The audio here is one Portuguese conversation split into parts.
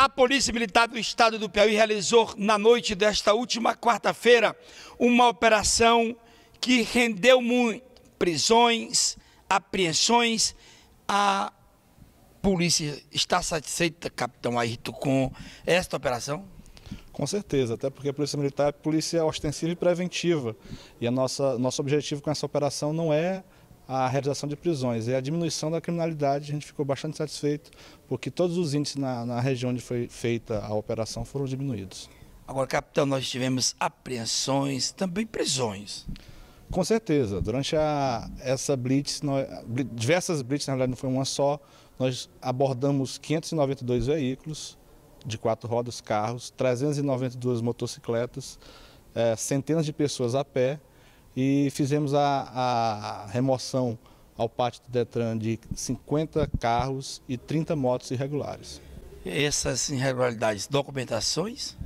A Polícia Militar do Estado do Piauí realizou, na noite desta última quarta-feira, uma operação que rendeu muito prisões, apreensões. A polícia está satisfeita, capitão Ayrton, com esta operação? Com certeza, até porque a Polícia Militar é polícia ostensiva e preventiva. E a nossa, nosso objetivo com essa operação não é a realização de prisões e a diminuição da criminalidade. A gente ficou bastante satisfeito, porque todos os índices na, na região onde foi feita a operação foram diminuídos. Agora, capitão, nós tivemos apreensões, também prisões. Com certeza. Durante a, essa blitz, nós, diversas blitz, na verdade não foi uma só, nós abordamos 592 veículos de quatro rodas, carros, 392 motocicletas, é, centenas de pessoas a pé, e fizemos a, a remoção ao pátio do Detran de 50 carros e 30 motos irregulares. Essas irregularidades, documentações?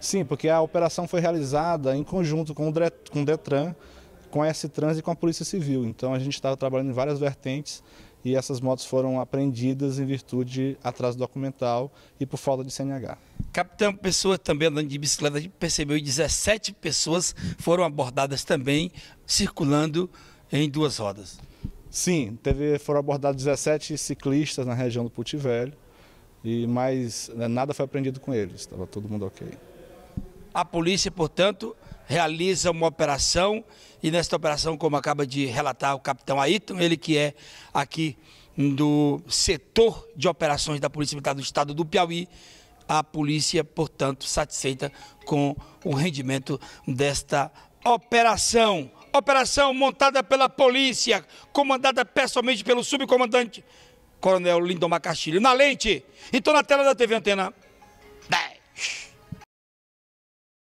Sim, porque a operação foi realizada em conjunto com o Detran, com a S-Trans e com a Polícia Civil. Então a gente estava trabalhando em várias vertentes e essas motos foram apreendidas em virtude de atraso documental e por falta de CNH. Capitão, pessoas também andando de bicicleta, a gente percebeu que 17 pessoas foram abordadas também circulando em duas rodas. Sim, teve, foram abordados 17 ciclistas na região do Velho e mais né, nada foi apreendido com eles, estava todo mundo ok. A polícia, portanto, realiza uma operação e nesta operação, como acaba de relatar o capitão Ayrton, ele que é aqui do setor de operações da Polícia Militar do Estado do Piauí, a polícia, portanto, satisfeita com o rendimento desta operação. Operação montada pela polícia, comandada pessoalmente pelo subcomandante Coronel Lindomar Castilho. Na lente, então na tela da TV Antena.